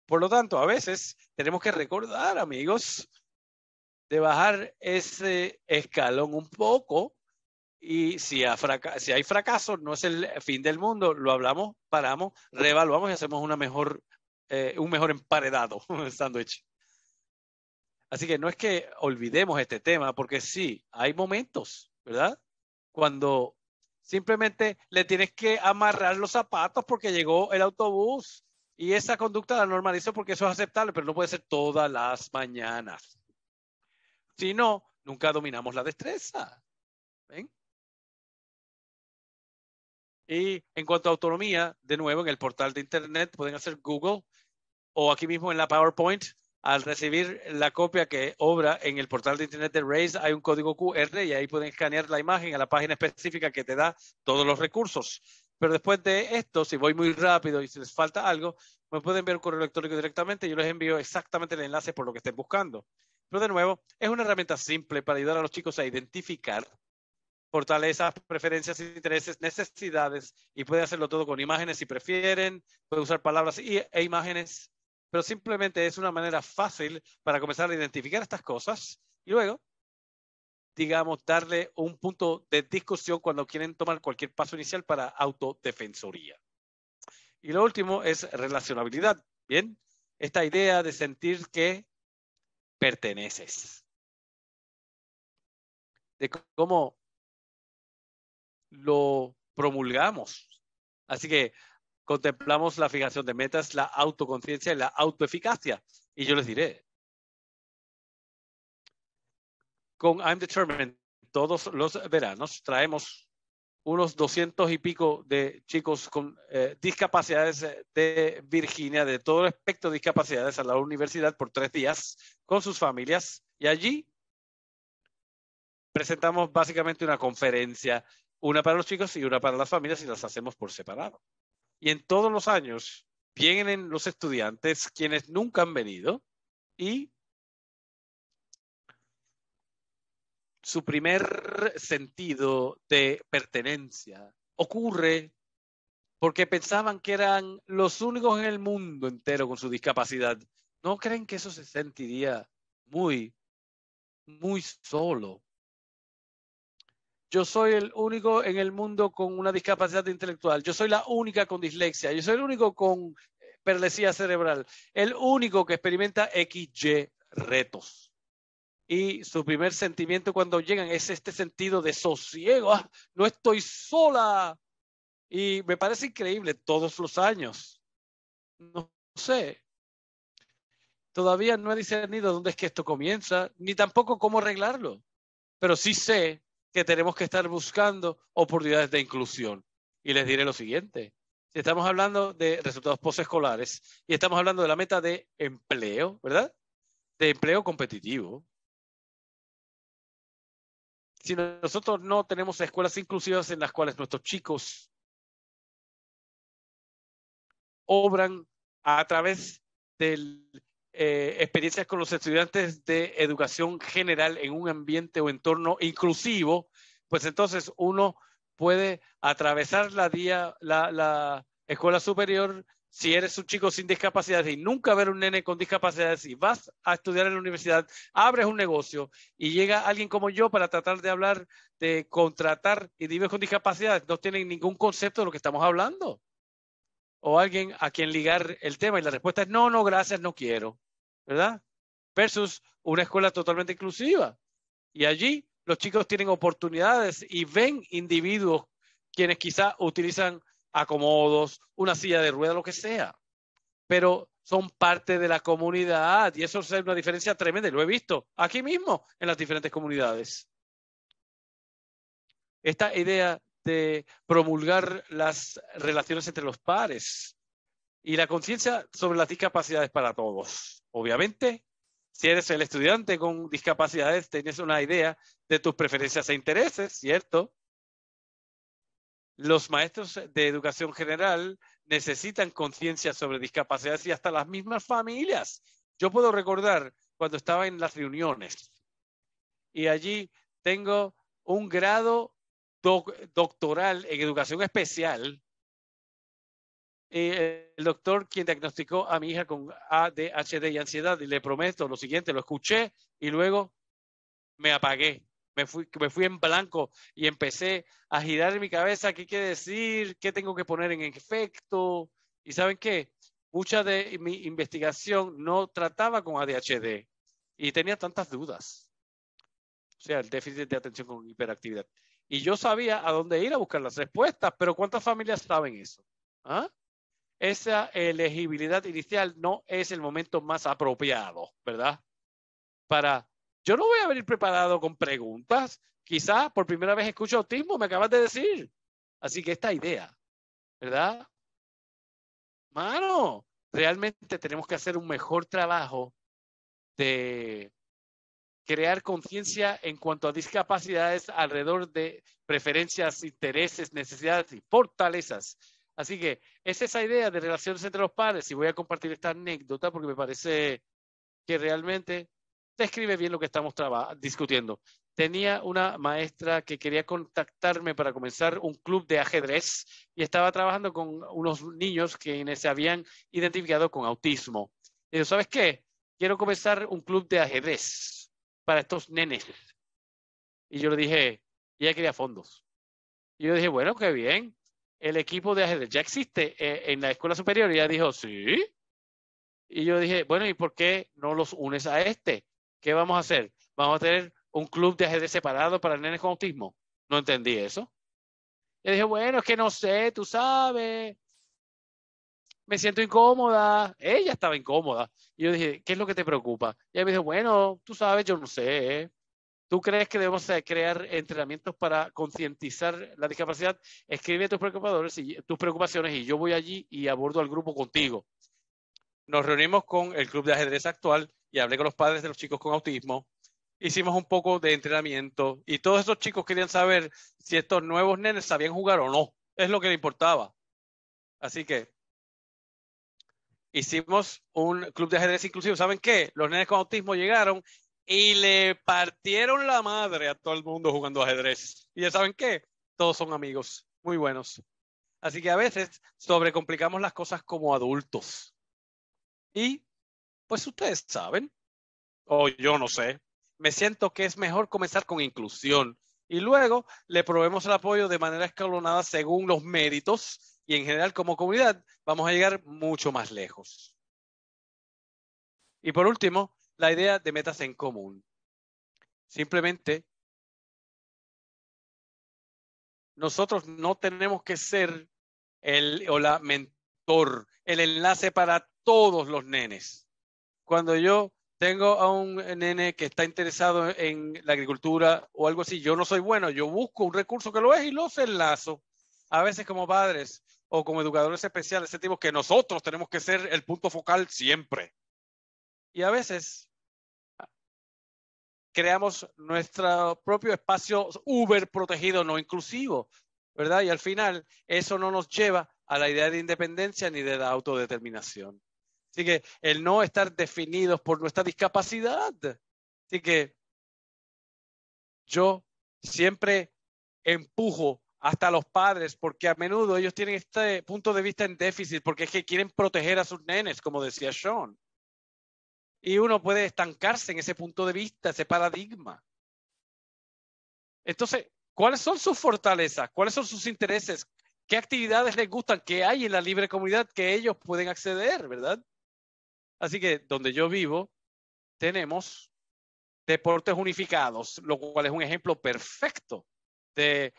Por lo tanto, a veces tenemos que recordar, amigos, de bajar ese escalón un poco y si, si, hay fracaso, no es el fin del mundo, lo hablamos, paramos, reevaluamos y hacemos una mejor, eh, un mejor emparedado, sándwich. Así que no es que olvidemos este tema, porque sí, hay momentos, ¿verdad? Cuando simplemente le tienes que amarrar los zapatos porque llegó el autobús y esa conducta la normalizo porque eso es aceptable, pero no puede ser todas las mañanas. Si no, nunca dominamos la destreza. ¿Ven? Y en cuanto a autonomía, de nuevo, en el portal de Internet pueden hacer Google o aquí mismo en la PowerPoint, al recibir la copia que obra en el portal de internet de Race, hay un código QR y ahí pueden escanear la imagen a la página específica que te da todos los recursos. Pero después de esto, si voy muy rápido y si les falta algo, me pueden ver un correo electrónico directamente y yo les envío exactamente el enlace por lo que estén buscando. Pero de nuevo, es una herramienta simple para ayudar a los chicos a identificar fortalezas, preferencias, intereses, necesidades y puede hacerlo todo con imágenes si prefieren, puede usar palabras e imágenes pero simplemente es una manera fácil para comenzar a identificar estas cosas y luego, digamos, darle un punto de discusión cuando quieren tomar cualquier paso inicial para autodefensoría. Y lo último es relacionabilidad. Bien, esta idea de sentir que perteneces. De cómo lo promulgamos. Así que contemplamos la fijación de metas, la autoconciencia y la autoeficacia. Y yo les diré, con I'm Determined, todos los veranos traemos unos doscientos y pico de chicos con eh, discapacidades eh, de Virginia, de todo el espectro de discapacidades, a la universidad por tres días con sus familias. Y allí presentamos básicamente una conferencia, una para los chicos y una para las familias, y las hacemos por separado. Y en todos los años vienen los estudiantes quienes nunca han venido y su primer sentido de pertenencia ocurre porque pensaban que eran los únicos en el mundo entero con su discapacidad. ¿No creen que eso se sentiría muy, muy solo? yo soy el único en el mundo con una discapacidad intelectual, yo soy la única con dislexia, yo soy el único con eh, perlesía cerebral, el único que experimenta XY retos. Y su primer sentimiento cuando llegan es este sentido de sosiego, ah, no estoy sola. Y me parece increíble todos los años. No sé. Todavía no he discernido dónde es que esto comienza, ni tampoco cómo arreglarlo. Pero sí sé que tenemos que estar buscando oportunidades de inclusión. Y les diré lo siguiente, si estamos hablando de resultados postescolares y estamos hablando de la meta de empleo, ¿verdad? De empleo competitivo. Si nosotros no tenemos escuelas inclusivas en las cuales nuestros chicos obran a través del eh, experiencias con los estudiantes de educación general en un ambiente o entorno inclusivo, pues entonces uno puede atravesar la, día, la, escuela superior si eres un chico sin discapacidades y nunca ver un nene con discapacidad, si vas a estudiar en la universidad, abres un negocio y llega alguien como yo para tratar de hablar de contratar y individuos con discapacidad, no tienen ningún concepto de lo que estamos hablando. O alguien a quien ligar el tema y la respuesta es no, no, gracias, no quiero. ¿verdad? Versus una escuela totalmente inclusiva. Y allí los chicos tienen oportunidades y ven individuos quienes quizá utilizan acomodos, una silla de rueda, lo que sea. Pero son parte de la comunidad y eso es una diferencia tremenda lo he visto aquí mismo en las diferentes comunidades. Esta idea de promulgar las relaciones entre los pares y la conciencia sobre las discapacidades para todos. Obviamente, si eres el estudiante con discapacidades, tienes una idea de tus preferencias e intereses, ¿cierto? Los maestros de educación general necesitan conciencia sobre discapacidades y hasta las mismas familias. Yo puedo recordar cuando estaba en las reuniones y allí tengo un grado doctoral en educación especial eh, el doctor quien diagnosticó a mi hija con ADHD y ansiedad, y le prometo lo siguiente, lo escuché y luego me apagué, me fui, me fui en blanco y empecé a girar en mi cabeza qué quiere decir, qué tengo que poner en efecto. ¿Y saben qué? Mucha de mi investigación no trataba con ADHD y tenía tantas dudas. O sea, el déficit de atención con hiperactividad. Y yo sabía a dónde ir a buscar las respuestas, pero ¿cuántas familias saben eso? ¿Ah? esa elegibilidad inicial no es el momento más apropiado, ¿verdad? Para, yo no voy a venir preparado con preguntas, Quizá por primera vez escucho autismo, me acabas de decir. Así que esta idea, ¿verdad? Mano, realmente tenemos que hacer un mejor trabajo de crear conciencia en cuanto a discapacidades alrededor de preferencias, intereses, necesidades y fortalezas Así que es esa idea de relaciones entre los padres y voy a compartir esta anécdota porque me parece que realmente describe bien lo que estamos discutiendo. Tenía una maestra que quería contactarme para comenzar un club de ajedrez y estaba trabajando con unos niños que se habían identificado con autismo. Y yo, ¿sabes qué? Quiero comenzar un club de ajedrez para estos nenes. Y yo le dije, y ella quería fondos. Y yo le dije, bueno, qué bien el equipo de ajedrez ya existe eh, en la escuela superior. Y ella dijo, sí. Y yo dije, bueno, ¿y por qué no los unes a este? ¿Qué vamos a hacer? ¿Vamos a tener un club de ajedrez separado para nenes con autismo? No entendí eso. Y dije, bueno, es que no sé, tú sabes. Me siento incómoda. Ella estaba incómoda. Y yo dije, ¿qué es lo que te preocupa? Y ella me dijo, bueno, tú sabes, yo no sé. ¿Tú crees que debemos crear entrenamientos para concientizar la discapacidad? Escribe tus, y, tus preocupaciones y yo voy allí y abordo al grupo contigo. Nos reunimos con el club de ajedrez actual y hablé con los padres de los chicos con autismo. Hicimos un poco de entrenamiento y todos esos chicos querían saber si estos nuevos nenes sabían jugar o no. Es lo que le importaba. Así que hicimos un club de ajedrez inclusivo. ¿Saben qué? Los nenes con autismo llegaron y le partieron la madre a todo el mundo jugando ajedrez. Y ya saben qué, todos son amigos, muy buenos. Así que a veces sobrecomplicamos las cosas como adultos. Y pues ustedes saben, o yo no sé, me siento que es mejor comenzar con inclusión y luego le probemos el apoyo de manera escalonada según los méritos y en general como comunidad vamos a llegar mucho más lejos. Y por último, la idea de metas en común. Simplemente, nosotros no tenemos que ser el o la mentor, el enlace para todos los nenes. Cuando yo tengo a un nene que está interesado en la agricultura o algo así, yo no soy bueno, yo busco un recurso que lo es y los enlazo. A veces como padres o como educadores especiales sentimos que nosotros tenemos que ser el punto focal siempre. Y a veces creamos nuestro propio espacio uber protegido, no inclusivo, ¿verdad? Y al final eso no nos lleva a la idea de independencia ni de la autodeterminación. Así que el no estar definidos por nuestra discapacidad. Así que yo siempre empujo hasta los padres, porque a menudo ellos tienen este punto de vista en déficit, porque es que quieren proteger a sus nenes, como decía Sean. Y uno puede estancarse en ese punto de vista, ese paradigma. Entonces, ¿cuáles son sus fortalezas? ¿Cuáles son sus intereses? ¿Qué actividades les gustan? ¿Qué hay en la libre comunidad que ellos pueden acceder, verdad? Así que donde yo vivo, tenemos deportes unificados, lo cual es un ejemplo perfecto de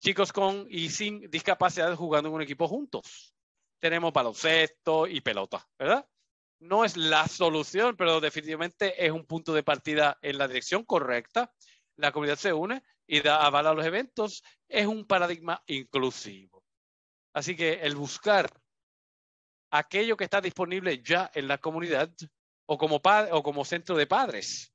chicos con y sin discapacidad jugando en un equipo juntos. Tenemos baloncesto y pelota, ¿verdad? no es la solución, pero definitivamente es un punto de partida en la dirección correcta. La comunidad se une y da aval a los eventos. Es un paradigma inclusivo. Así que el buscar aquello que está disponible ya en la comunidad o como, o como centro de padres.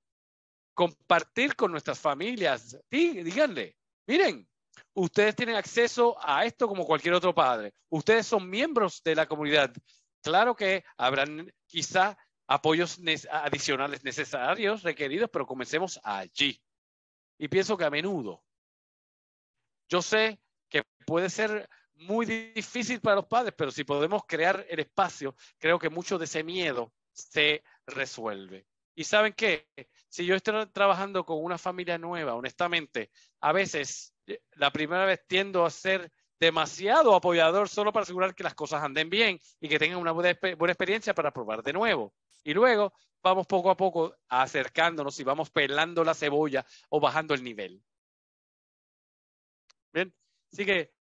Compartir con nuestras familias. y díganle, miren, ustedes tienen acceso a esto como cualquier otro padre. Ustedes son miembros de la comunidad. Claro que habrán quizá apoyos adicionales necesarios, requeridos, pero comencemos allí. Y pienso que a menudo, yo sé que puede ser muy difícil para los padres, pero si podemos crear el espacio, creo que mucho de ese miedo se resuelve. Y saben qué, si yo estoy trabajando con una familia nueva, honestamente, a veces eh, la primera vez tiendo a ser demasiado apoyador solo para asegurar que las cosas anden bien y que tengan una buena, experiencia para probar de nuevo. Y luego vamos poco a poco acercándonos y vamos pelando la cebolla o bajando el nivel. Bien, así que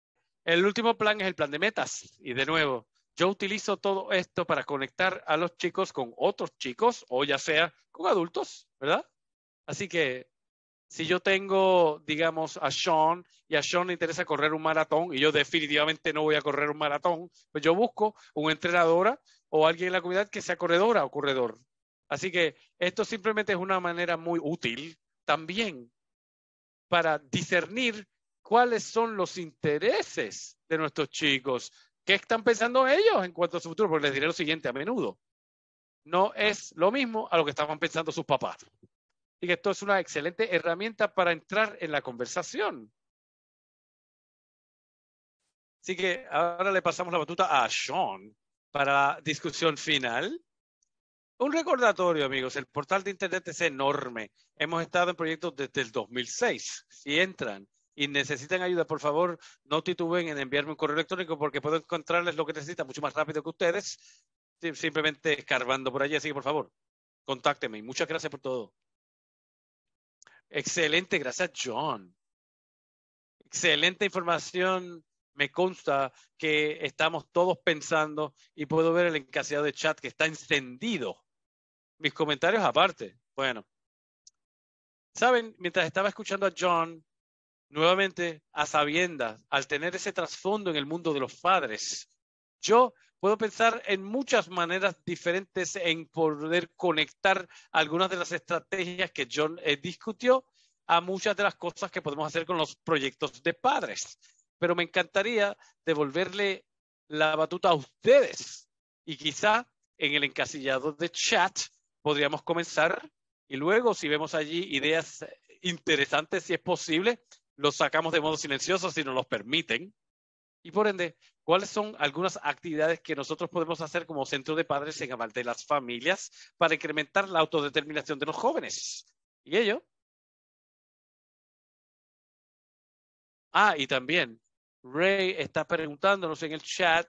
el último plan es el plan de metas. Y de nuevo, yo utilizo todo esto para conectar a los chicos con otros chicos o ya sea con adultos, ¿verdad? Así que si yo tengo, digamos, a Sean y a Sean le interesa correr un maratón y yo definitivamente no voy a correr un maratón, pues yo busco una entrenadora o alguien en la comunidad que sea corredora o corredor. Así que esto simplemente es una manera muy útil también para discernir cuáles son los intereses de nuestros chicos, qué están pensando ellos en cuanto a su futuro, porque les diré lo siguiente a menudo. No es lo mismo a lo que estaban pensando sus papás y que esto es una excelente herramienta para entrar en la conversación. Así que ahora le pasamos la batuta a Sean para la discusión final. Un recordatorio, amigos, el portal de Internet es enorme. Hemos estado en proyectos desde el 2006. Si entran y necesitan ayuda, por favor, no tituben en enviarme un correo electrónico porque puedo encontrarles lo que necesitan mucho más rápido que ustedes, simplemente escarbando por allí. Así que, por favor, contáctenme y muchas gracias por todo. Excelente, gracias John. Excelente información. Me consta que estamos todos pensando y puedo ver el encaseado de chat que está encendido. Mis comentarios aparte. Bueno, saben, mientras estaba escuchando a John, nuevamente a sabiendas, al tener ese trasfondo en el mundo de los padres, yo Puedo pensar en muchas maneras diferentes en poder conectar algunas de las estrategias que John eh, discutió a muchas de las cosas que podemos hacer con los proyectos de padres. Pero me encantaría devolverle la batuta a ustedes y quizá en el encasillado de chat podríamos comenzar y luego si vemos allí ideas interesantes, si es posible, los sacamos de modo silencioso si nos los permiten y por ende, ¿cuáles son algunas actividades que nosotros podemos hacer como centro de padres en aval de las familias para incrementar la autodeterminación de los jóvenes? Y ello. Ah, y también, Ray está preguntándonos en el chat.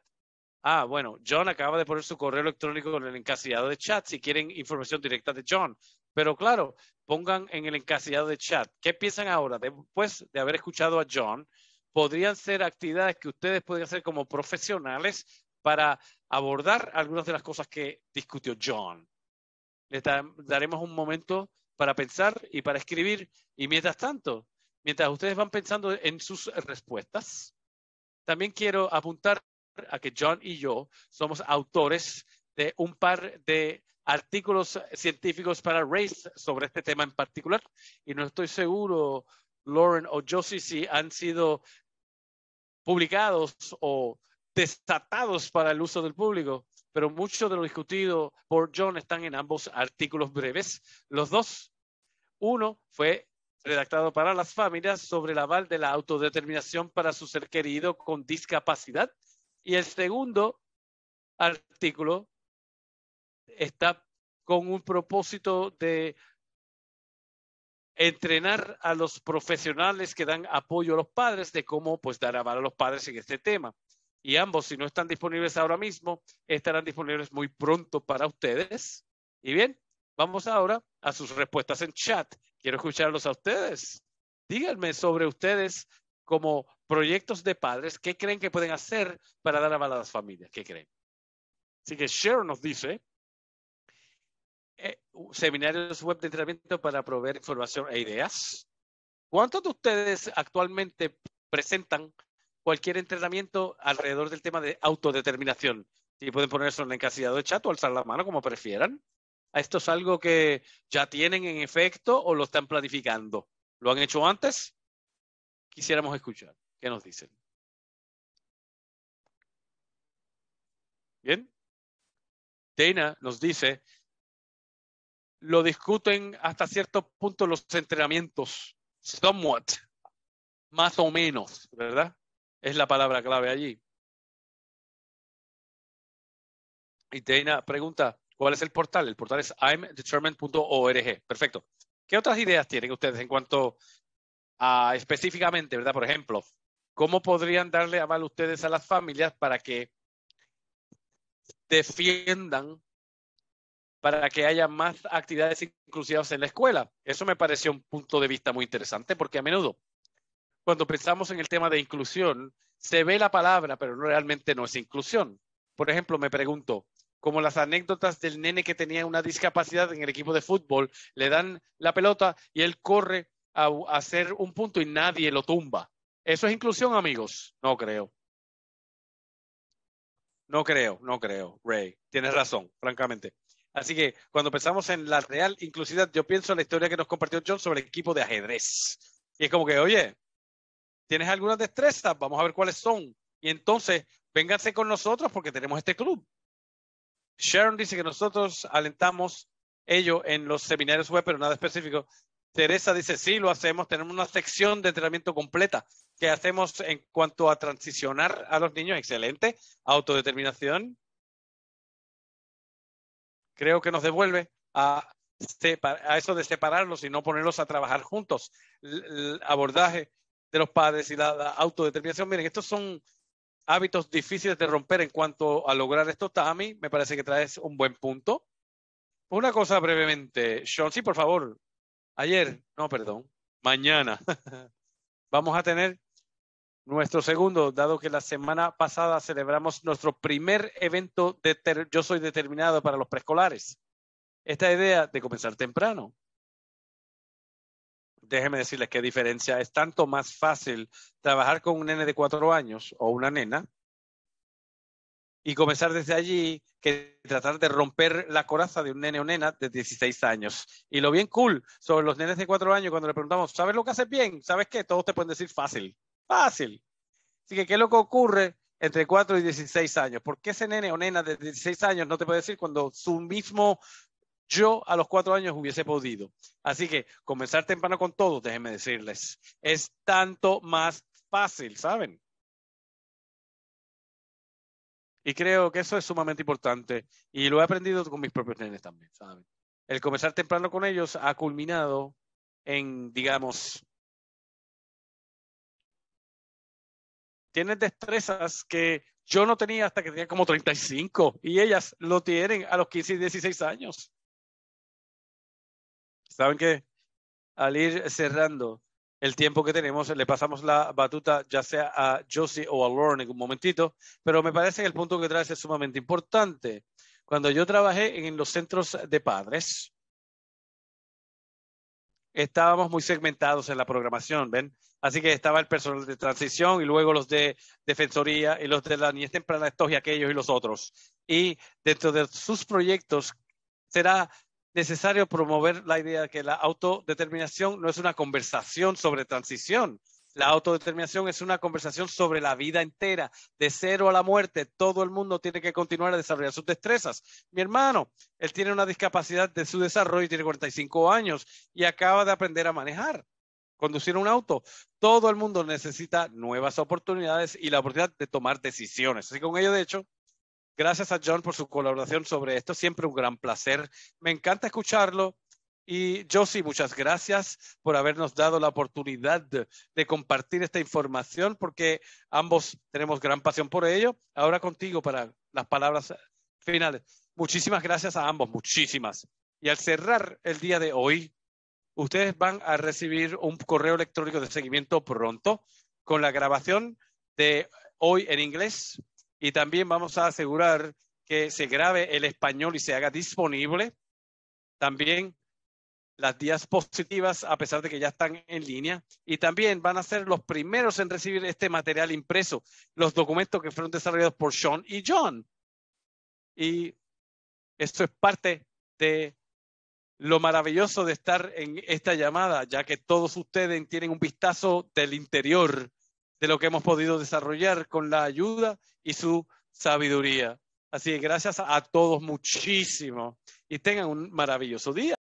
Ah, bueno, John acaba de poner su correo electrónico en el encasillado de chat si quieren información directa de John. Pero claro, pongan en el encasillado de chat. ¿Qué piensan ahora después de haber escuchado a John? podrían ser actividades que ustedes podrían hacer como profesionales para abordar algunas de las cosas que discutió John. Les daremos un momento para pensar y para escribir. Y mientras tanto, mientras ustedes van pensando en sus respuestas, también quiero apuntar a que John y yo somos autores de un par de artículos científicos para Race sobre este tema en particular. Y no estoy seguro, Lauren o Josie, si han sido publicados o desatados para el uso del público, pero mucho de lo discutido por John están en ambos artículos breves, los dos. Uno fue redactado para las familias sobre el aval de la autodeterminación para su ser querido con discapacidad. Y el segundo artículo está con un propósito de entrenar a los profesionales que dan apoyo a los padres de cómo pues dar aval a los padres en este tema. Y ambos, si no están disponibles ahora mismo, estarán disponibles muy pronto para ustedes. Y bien, vamos ahora a sus respuestas en chat. Quiero escucharlos a ustedes. Díganme sobre ustedes como proyectos de padres, ¿qué creen que pueden hacer para dar aval a las familias? ¿Qué creen? Así que Sharon nos dice, eh, seminarios web de entrenamiento para proveer información e ideas. ¿Cuántos de ustedes actualmente presentan cualquier entrenamiento alrededor del tema de autodeterminación? Y pueden ponerse en el encasillado de chat o alzar la mano como prefieran. ¿Esto es algo que ya tienen en efecto o lo están planificando? ¿Lo han hecho antes? Quisiéramos escuchar. ¿Qué nos dicen? Bien. Dana nos dice, lo discuten hasta cierto punto los entrenamientos, somewhat, más o menos, ¿verdad? Es la palabra clave allí. Y Dana pregunta, ¿cuál es el portal? El portal es imdetermined.org. Perfecto. ¿Qué otras ideas tienen ustedes en cuanto a específicamente, ¿verdad? Por ejemplo, ¿cómo podrían darle aval ustedes a las familias para que defiendan para que haya más actividades inclusivas en la escuela. Eso me pareció un punto de vista muy interesante porque a menudo cuando pensamos en el tema de inclusión, se ve la palabra, pero realmente no es inclusión. Por ejemplo, me pregunto, como las anécdotas del nene que tenía una discapacidad en el equipo de fútbol, le dan la pelota y él corre a, hacer un punto y nadie lo tumba. ¿Eso es inclusión, amigos? No creo. No creo, no creo, Ray. Tienes razón, francamente. Así que cuando pensamos en la real inclusividad, yo pienso en la historia que nos compartió John sobre el equipo de ajedrez. Y es como que, oye, ¿tienes algunas destrezas? Vamos a ver cuáles son. Y entonces, vénganse con nosotros porque tenemos este club. Sharon dice que nosotros alentamos ello en los seminarios web, pero nada específico. Teresa dice, sí, lo hacemos. Tenemos una sección de entrenamiento completa que hacemos en cuanto a transicionar a los niños. Excelente. Autodeterminación creo que nos devuelve a, a eso de separarlos y no ponerlos a trabajar juntos. El abordaje de los padres y la autodeterminación, miren, estos son hábitos difíciles de romper en cuanto a lograr esto. Tami, me parece que traes un buen punto. Una cosa brevemente, Sean, sí, por favor. Ayer, no, perdón, mañana vamos a tener nuestro segundo, dado que la semana pasada celebramos nuestro primer evento de Yo Soy Determinado para los preescolares. Esta idea de comenzar temprano. Déjenme decirles qué diferencia. Es tanto más fácil trabajar con un nene de cuatro años o una nena y comenzar desde allí que tratar de romper la coraza de un nene o nena de 16 años. Y lo bien cool sobre los nenes de cuatro años, cuando le preguntamos, ¿sabes lo que haces bien? ¿Sabes qué? Todos te pueden decir fácil. Fácil. Así que, ¿qué es lo que ocurre entre 4 y 16 años? ¿Por qué ese nene o nena de 16 años no te puede decir cuando su mismo yo a los 4 años hubiese podido? Así que comenzar temprano con todos, déjenme decirles, es tanto más fácil, ¿saben? Y creo que eso es sumamente importante y lo he aprendido con mis propios nenes también, ¿saben? El comenzar temprano con ellos ha culminado en, digamos, Tienen destrezas que yo no tenía hasta que tenía como 35 y ellas lo tienen a los 15 y 16 años. ¿Saben qué? Al ir cerrando el tiempo que tenemos, le pasamos la batuta ya sea a Josie o a Lauren en un momentito, pero me parece que el punto que traes es sumamente importante. Cuando yo trabajé en los centros de padres, estábamos muy segmentados en la programación, ¿ven? Así que estaba el personal de transición y luego los de defensoría y los de la niñez temprana, estos y aquellos y los otros. Y dentro de sus proyectos será necesario promover la idea de que la autodeterminación no es una conversación sobre transición, la autodeterminación es una conversación sobre la vida entera, de cero a la muerte. Todo el mundo tiene que continuar a desarrollar sus destrezas. Mi hermano, él tiene una discapacidad de su desarrollo, y tiene 45 años y acaba de aprender a manejar, conducir un auto. Todo el mundo necesita nuevas oportunidades y la oportunidad de tomar decisiones. Así que con ello, de hecho, gracias a John por su colaboración sobre esto. Siempre un gran placer. Me encanta escucharlo y Josie, muchas gracias por habernos dado la oportunidad de, compartir esta información, porque ambos tenemos gran pasión por ello. Ahora contigo para las palabras finales. Muchísimas gracias a ambos, muchísimas. Y al cerrar el día de hoy, ustedes van a recibir un correo electrónico de seguimiento pronto con la grabación de hoy en inglés y también vamos a asegurar que se grabe el español y se haga disponible. También las días positivas, a pesar de que ya están en línea. Y también van a ser los primeros en recibir este material impreso, los documentos que fueron desarrollados por Sean y John. Y esto es parte de lo maravilloso de estar en esta llamada, ya que todos ustedes tienen un vistazo del interior de lo que hemos podido desarrollar con la ayuda y su sabiduría. Así que gracias a todos muchísimo y tengan un maravilloso día.